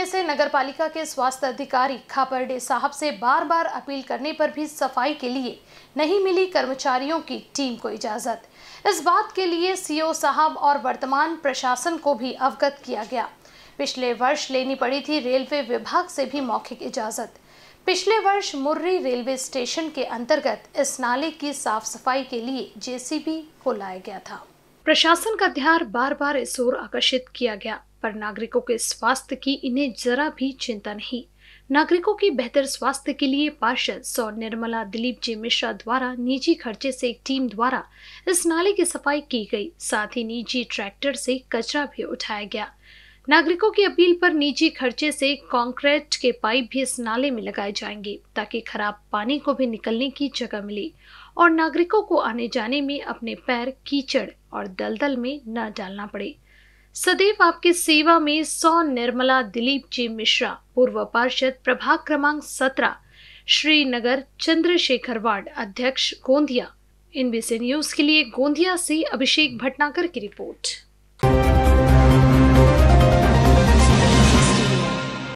महीने से नगरपालिका के स्वास्थ्य अधिकारी खापरडे साहब से बार बार अपील करने पर भी सफाई के लिए नहीं मिली कर्मचारियों की टीम को इजाज़त इस बात के लिए सीओ साहब और वर्तमान प्रशासन को भी अवगत किया गया पिछले वर्ष लेनी पड़ी थी रेलवे विभाग से भी मौखिक इजाज़त पिछले वर्ष मुर्री रेलवे स्टेशन के अंतर्गत इस नाले की साफ सफाई के लिए जेसीबी को लाया गया था प्रशासन का ध्यान बार बार इस ओर आकर्षित किया गया पर नागरिकों के स्वास्थ्य की इन्हें जरा भी चिंता नहीं नागरिकों के बेहतर स्वास्थ्य के लिए पार्षद सौ निर्मला दिलीप जी मिश्रा द्वारा निजी खर्चे से एक टीम द्वारा इस नाले की सफाई की गई साथ ही निजी ट्रैक्टर से कचरा भी उठाया गया नागरिकों की अपील पर निजी खर्चे से कंक्रीट के पाइप भी इस नाले में लगाए जाएंगे ताकि खराब पानी को भी निकलने की जगह मिले और नागरिकों को आने जाने में अपने पैर कीचड़ और दलदल में न डालना पड़े सदैव आपकी सेवा में सौ निर्मला दिलीप जी मिश्रा पूर्व पार्षद प्रभाग क्रमांक सत्रह श्रीनगर चंद्रशेखर वार्ड अध्यक्ष गोंदिया एनबीसी न्यूज के लिए गोंदिया से अभिषेक भटनाकर की रिपोर्ट